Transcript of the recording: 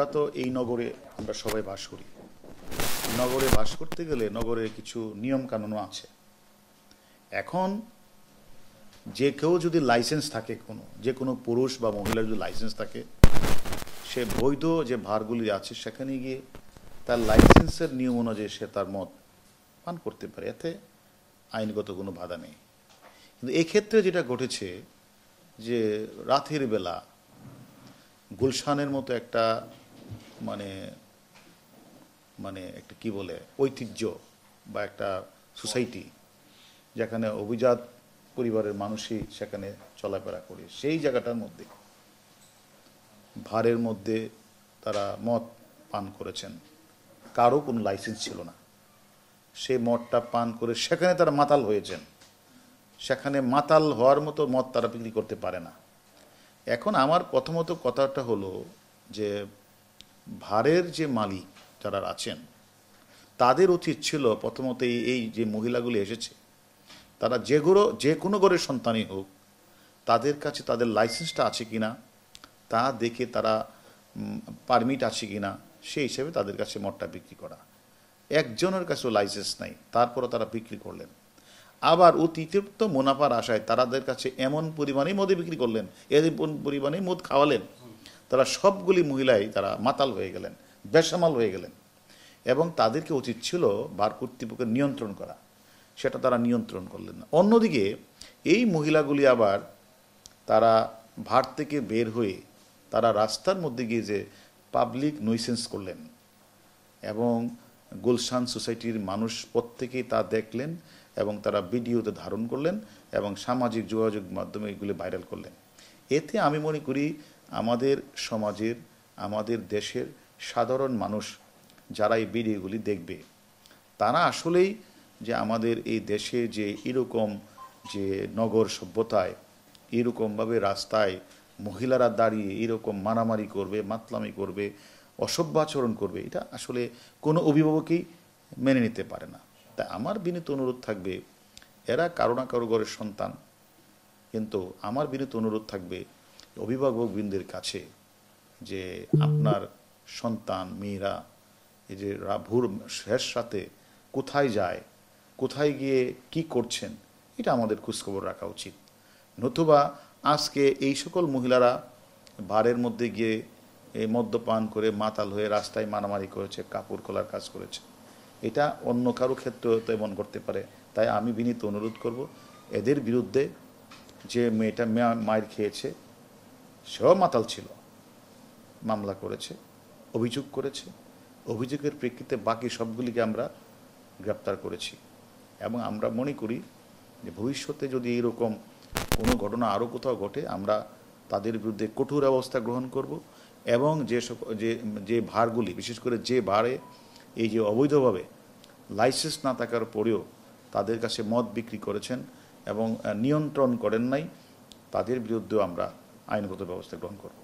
আমরা তো এই নগরে আমরা সবাই বাস করি নগরে বাস করতে গেলে নগরে কিছু নিয়ম কানুনও আছে এখন যে কেউ যদি লাইসেন্স থাকে কোনো যে কোনো পুরুষ বা মহিলার যদি লাইসেন্স থাকে সে বৈধ যে ভারগুলি আছে সেখানে গিয়ে তার লাইসেন্সের নিয়ম অনুযায়ী সে তার মত পান করতে পারে এতে আইনগত কোনো বাধা নেই কিন্তু এক্ষেত্রে যেটা ঘটেছে যে রাতের বেলা গুলশানের মতো একটা মানে মানে একটা কি বলে ঐতিহ্য বা একটা সোসাইটি যেখানে অভিজাত পরিবারের মানুষই সেখানে চলাফেরা করে সেই জায়গাটার মধ্যে ভারের মধ্যে তারা মদ পান করেছেন কারো কোনো লাইসেন্স ছিল না সেই মদটা পান করে সেখানে তারা মাতাল হয়েছেন সেখানে মাতাল হওয়ার মতো মদ তারা বিক্রি করতে পারে না এখন আমার প্রথমত কথাটা হলো যে ভারের যে মালিক যারা আছেন তাদের উচিত ছিল প্রথমত এই যে মহিলাগুলি এসেছে তারা যেগুলো যে কোনো ঘরের সন্তানই হোক তাদের কাছে তাদের লাইসেন্সটা আছে কি না তা দেখে তারা পারমিট আছে কি না সেই হিসেবে তাদের কাছে মদটা বিক্রি করা একজনের কাছেও লাইসেন্স নাই তারপরও তারা বিক্রি করলেন আবার অতিতৃপ্ত মুনাফার আশায় তারাদের কাছে এমন পরিমাণেই মদে বিক্রি করলেন এমন পরিমাণেই মদ খাওয়ালেন তারা সবগুলি মহিলাই তারা মাতাল হয়ে গেলেন বেসামাল হয়ে গেলেন এবং তাদেরকে উচিত ছিল বার কর্তৃপক্ষের নিয়ন্ত্রণ করা সেটা তারা নিয়ন্ত্রণ করলেন না অন্যদিকে এই মহিলাগুলি আবার তারা ভার থেকে বের হয়ে তারা রাস্তার মধ্যে গিয়ে যে পাবলিক নইসেন্স করলেন এবং গুলশান সোসাইটির মানুষ প্রত্যেকেই তা দেখলেন এবং তারা ভিডিওতে ধারণ করলেন এবং সামাজিক যোগাযোগ মাধ্যমে এগুলি ভাইরাল করলেন এতে আমি মনে করি আমাদের সমাজের আমাদের দেশের সাধারণ মানুষ যারা এই ভিডিওগুলি দেখবে তারা আসলেই যে আমাদের এই দেশে যে এরকম যে নগর সভ্যতায় এরকমভাবে রাস্তায় মহিলারা দাঁড়িয়ে এরকম মারামারি করবে মাতলামি করবে অসভ্যাচরণ করবে এটা আসলে কোনো অভিভাবকই মেনে নিতে পারে না তাই আমার বিনীত অনুরোধ থাকবে এরা কারো না কারো ঘরের সন্তান কিন্তু আমার বিনীত অনুরোধ থাকবে অভিভাবকবৃন্দের কাছে যে আপনার সন্তান মেয়েরা এই যে ভোর শেষ সাথে কোথায় যায় কোথায় গিয়ে কি করছেন এটা আমাদের খোঁজখবর রাখা উচিত নতুবা আজকে এই সকল মহিলারা বারের মধ্যে গিয়ে এই মদ্যপান করে মাতাল হয়ে রাস্তায় মারামারি করেছে কাপড় খোলার কাজ করেছে এটা অন্য কারো ক্ষেত্রেও তেমন করতে পারে তাই আমি বিনীত অনুরোধ করব এদের বিরুদ্ধে যে মেয়েটা মায়ের খেয়েছে সেও মাতাল ছিল মামলা করেছে অভিযোগ করেছে অভিযোগের প্রেক্ষিতে বাকি সবগুলিকে আমরা গ্রেপ্তার করেছি এবং আমরা মনে করি যে ভবিষ্যতে যদি এইরকম কোনো ঘটনা আরও কোথাও ঘটে আমরা তাদের বিরুদ্ধে কঠোর অবস্থা গ্রহণ করব এবং যে যে যে ভারগুলি বিশেষ করে যে ভারে এই যে অবৈধভাবে লাইসেন্স না থাকার পরেও তাদের কাছে মদ বিক্রি করেছেন এবং নিয়ন্ত্রণ করেন নাই তাদের বিরুদ্ধেও আমরা আইনগত ব্যবস্থা গ্রহণ করব